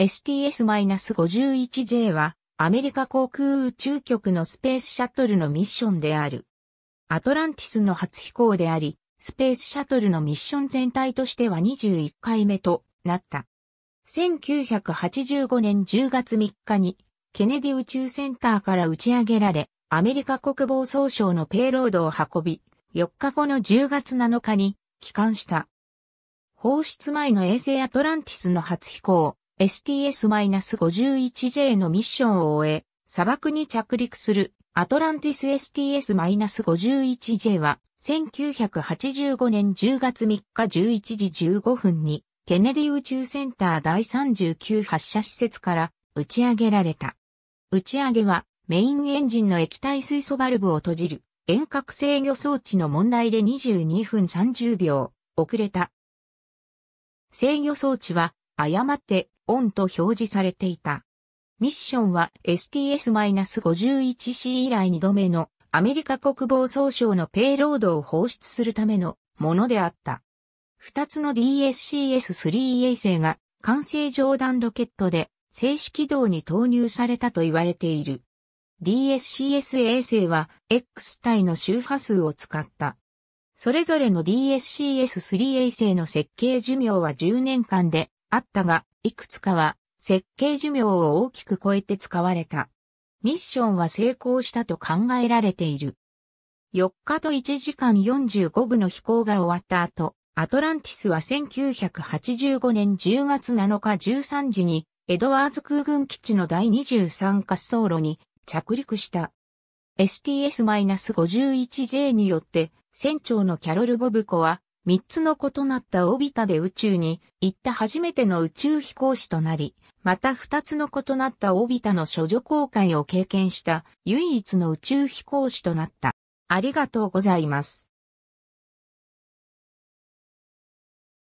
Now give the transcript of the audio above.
STS-51J はアメリカ航空宇宙局のスペースシャトルのミッションである。アトランティスの初飛行であり、スペースシャトルのミッション全体としては21回目となった。1985年10月3日にケネディ宇宙センターから打ち上げられ、アメリカ国防総省のペイロードを運び、4日後の10月7日に帰還した。放出前の衛星アトランティスの初飛行。STS-51J のミッションを終え、砂漠に着陸するアトランティス STS-51J は1985年10月3日11時15分にケネディ宇宙センター第39発射施設から打ち上げられた。打ち上げはメインエンジンの液体水素バルブを閉じる遠隔制御装置の問題で22分30秒遅れた。制御装置は誤ってオンと表示されていた。ミッションは STS-51C 以来2度目のアメリカ国防総省のペイロードを放出するためのものであった。2つの DSCS-3 衛星が完成上段ロケットで静止軌道に投入されたと言われている。DSCS 衛星は X 体の周波数を使った。それぞれの DSCS-3 衛星の設計寿命は10年間であったが、いくつかは設計寿命を大きく超えて使われた。ミッションは成功したと考えられている。4日と1時間45分の飛行が終わった後、アトランティスは1985年10月7日13時にエドワーズ空軍基地の第23滑走路に着陸した。STS-51J によって船長のキャロル・ボブコは3つの異なったオビタで宇宙に行った初めての宇宙飛行士となり、また2つの異なったオビタの処女公開を経験した唯一の宇宙飛行士となった。ありがとうございます。